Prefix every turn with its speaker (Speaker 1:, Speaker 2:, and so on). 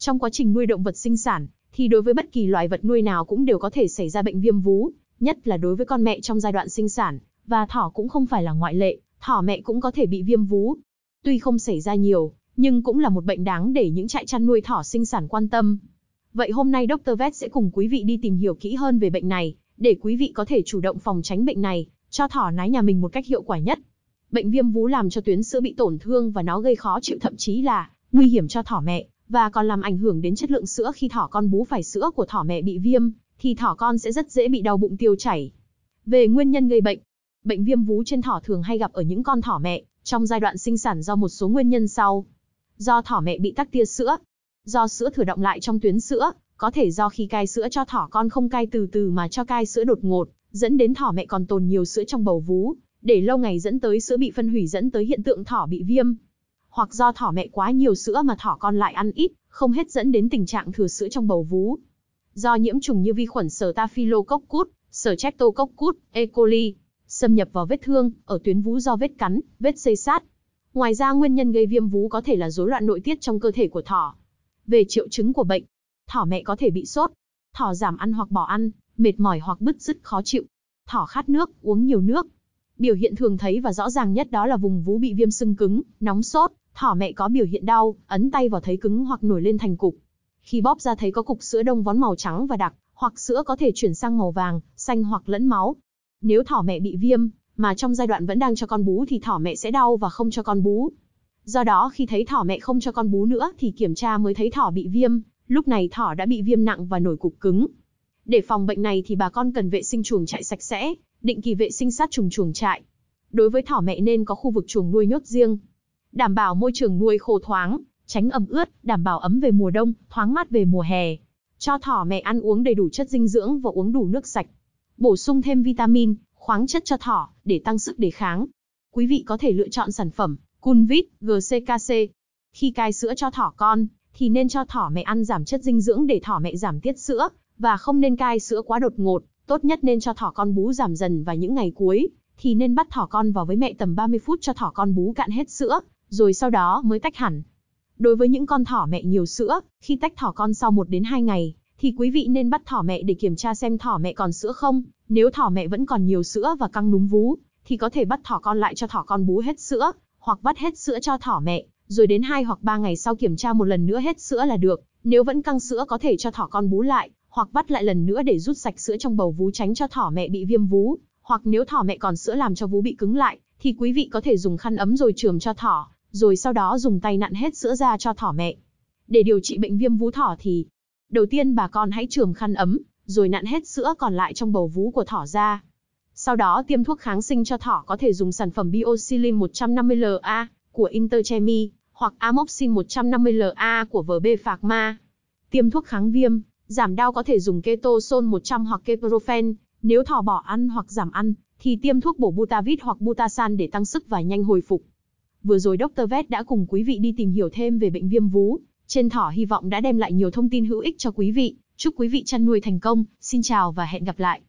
Speaker 1: Trong quá trình nuôi động vật sinh sản, thì đối với bất kỳ loài vật nuôi nào cũng đều có thể xảy ra bệnh viêm vú, nhất là đối với con mẹ trong giai đoạn sinh sản, và thỏ cũng không phải là ngoại lệ, thỏ mẹ cũng có thể bị viêm vú. Tuy không xảy ra nhiều, nhưng cũng là một bệnh đáng để những trại chăn nuôi thỏ sinh sản quan tâm. Vậy hôm nay Dr. Vet sẽ cùng quý vị đi tìm hiểu kỹ hơn về bệnh này, để quý vị có thể chủ động phòng tránh bệnh này, cho thỏ nái nhà mình một cách hiệu quả nhất. Bệnh viêm vú làm cho tuyến sữa bị tổn thương và nó gây khó chịu thậm chí là nguy hiểm cho thỏ mẹ, và còn làm ảnh hưởng đến chất lượng sữa khi thỏ con bú phải sữa của thỏ mẹ bị viêm, thì thỏ con sẽ rất dễ bị đau bụng tiêu chảy. Về nguyên nhân gây bệnh, bệnh viêm vú trên thỏ thường hay gặp ở những con thỏ mẹ trong giai đoạn sinh sản do một số nguyên nhân sau. Do thỏ mẹ bị tắc tia sữa, do sữa thừa động lại trong tuyến sữa, có thể do khi cai sữa cho thỏ con không cai từ từ mà cho cai sữa đột ngột, dẫn đến thỏ mẹ còn tồn nhiều sữa trong bầu vú, để lâu ngày dẫn tới sữa bị phân hủy dẫn tới hiện tượng thỏ bị viêm, hoặc do thỏ mẹ quá nhiều sữa mà thỏ con lại ăn ít, không hết dẫn đến tình trạng thừa sữa trong bầu vú. Do nhiễm trùng như vi khuẩn Staphylococcus, Streptococcus, E. coli, xâm nhập vào vết thương, ở tuyến vú do vết cắn, vết xây sát. Ngoài ra nguyên nhân gây viêm vú có thể là rối loạn nội tiết trong cơ thể của thỏ. Về triệu chứng của bệnh, thỏ mẹ có thể bị sốt, thỏ giảm ăn hoặc bỏ ăn, mệt mỏi hoặc bứt rứt khó chịu, thỏ khát nước, uống nhiều nước, Biểu hiện thường thấy và rõ ràng nhất đó là vùng vú bị viêm sưng cứng, nóng sốt, thỏ mẹ có biểu hiện đau, ấn tay vào thấy cứng hoặc nổi lên thành cục. Khi bóp ra thấy có cục sữa đông vón màu trắng và đặc, hoặc sữa có thể chuyển sang màu vàng, xanh hoặc lẫn máu. Nếu thỏ mẹ bị viêm, mà trong giai đoạn vẫn đang cho con bú thì thỏ mẹ sẽ đau và không cho con bú. Do đó khi thấy thỏ mẹ không cho con bú nữa thì kiểm tra mới thấy thỏ bị viêm, lúc này thỏ đã bị viêm nặng và nổi cục cứng, để phòng bệnh này thì bà con cần vệ sinh chuồng trại sạch sẽ, định kỳ vệ sinh sát trùng chuồng trại. Đối với thỏ mẹ nên có khu vực chuồng nuôi nhốt riêng. Đảm bảo môi trường nuôi khô thoáng, tránh ẩm ướt, đảm bảo ấm về mùa đông, thoáng mát về mùa hè. Cho thỏ mẹ ăn uống đầy đủ chất dinh dưỡng và uống đủ nước sạch. Bổ sung thêm vitamin, khoáng chất cho thỏ để tăng sức đề kháng. Quý vị có thể lựa chọn sản phẩm Cunvit GCKC. Khi cai sữa cho thỏ con thì nên cho thỏ mẹ ăn giảm chất dinh dưỡng để thỏ mẹ giảm tiết sữa và không nên cai sữa quá đột ngột, tốt nhất nên cho thỏ con bú giảm dần và những ngày cuối thì nên bắt thỏ con vào với mẹ tầm 30 phút cho thỏ con bú cạn hết sữa, rồi sau đó mới tách hẳn. Đối với những con thỏ mẹ nhiều sữa, khi tách thỏ con sau 1 đến 2 ngày, thì quý vị nên bắt thỏ mẹ để kiểm tra xem thỏ mẹ còn sữa không. Nếu thỏ mẹ vẫn còn nhiều sữa và căng núm vú, thì có thể bắt thỏ con lại cho thỏ con bú hết sữa, hoặc vắt hết sữa cho thỏ mẹ, rồi đến 2 hoặc 3 ngày sau kiểm tra một lần nữa hết sữa là được. Nếu vẫn căng sữa có thể cho thỏ con bú lại, hoặc bắt lại lần nữa để rút sạch sữa trong bầu vú tránh cho thỏ mẹ bị viêm vú, hoặc nếu thỏ mẹ còn sữa làm cho vú bị cứng lại, thì quý vị có thể dùng khăn ấm rồi chườm cho thỏ, rồi sau đó dùng tay nặn hết sữa ra cho thỏ mẹ. Để điều trị bệnh viêm vú thỏ thì, đầu tiên bà con hãy chườm khăn ấm, rồi nặn hết sữa còn lại trong bầu vú của thỏ ra. Sau đó tiêm thuốc kháng sinh cho thỏ có thể dùng sản phẩm Biosilin 150LA của Interchemi hoặc Amoxin 150LA của VB Pharma. Tiêm thuốc kháng viêm Giảm đau có thể dùng keto 100 hoặc keprofen, nếu thỏ bỏ ăn hoặc giảm ăn, thì tiêm thuốc bổ Butavit hoặc Butasan để tăng sức và nhanh hồi phục. Vừa rồi Dr. Vet đã cùng quý vị đi tìm hiểu thêm về bệnh viêm vú trên thỏ hy vọng đã đem lại nhiều thông tin hữu ích cho quý vị. Chúc quý vị chăn nuôi thành công, xin chào và hẹn gặp lại.